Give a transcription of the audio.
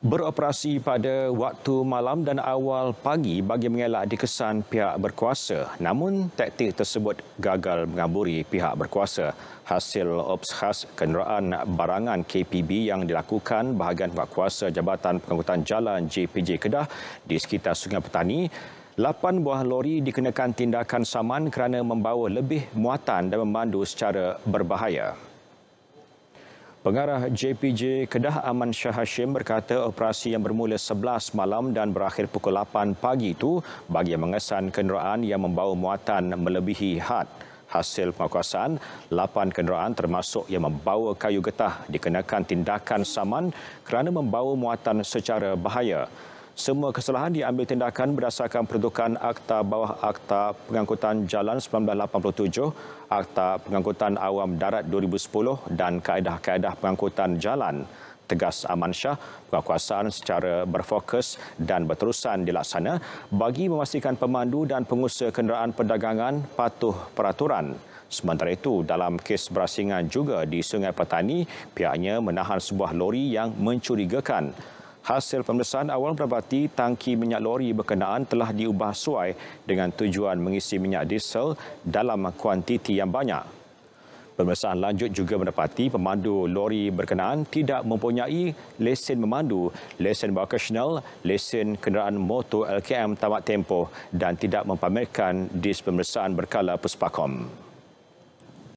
beroperasi pada waktu malam dan awal pagi bagi mengelak dikesan pihak berkuasa. Namun taktik tersebut gagal mengaburi pihak berkuasa. Hasil ops khas kenderaan barangan KPB yang dilakukan bahagian pihak kuasa Jabatan Pengangkutan Jalan JPJ Kedah di sekitar Sungai Petani Lapan buah lori dikenakan tindakan saman kerana membawa lebih muatan dan memandu secara berbahaya. Pengarah JPJ Kedah Aman Shah Hashim berkata operasi yang bermula 11 malam dan berakhir pukul 8 pagi itu bagi mengesan kenderaan yang membawa muatan melebihi had. Hasil penguasaan, 8 kenderaan termasuk yang membawa kayu getah dikenakan tindakan saman kerana membawa muatan secara bahaya. Semua kesalahan diambil tindakan berdasarkan peruntukan Akta Bawah Akta Pengangkutan Jalan 1987, Akta Pengangkutan Awam Darat 2010 dan Kaedah-Kaedah Pengangkutan Jalan. Tegas Aman Shah, pengakuasaan secara berfokus dan berterusan dilaksana bagi memastikan pemandu dan pengusaha kenderaan perdagangan patuh peraturan. Sementara itu, dalam kes berasingan juga di Sungai Petani, pihaknya menahan sebuah lori yang mencurigakan. Hasil pemeriksaan awal mendapati tangki minyak lori berkenaan telah diubah suai dengan tujuan mengisi minyak diesel dalam kuantiti yang banyak. Pemeriksaan lanjut juga mendapati pemandu lori berkenaan tidak mempunyai lesen memandu, lesen vocational, lesen kenderaan motor LKM tamat tempoh dan tidak mempamerkan dis pemeriksaan berkala Puspakom.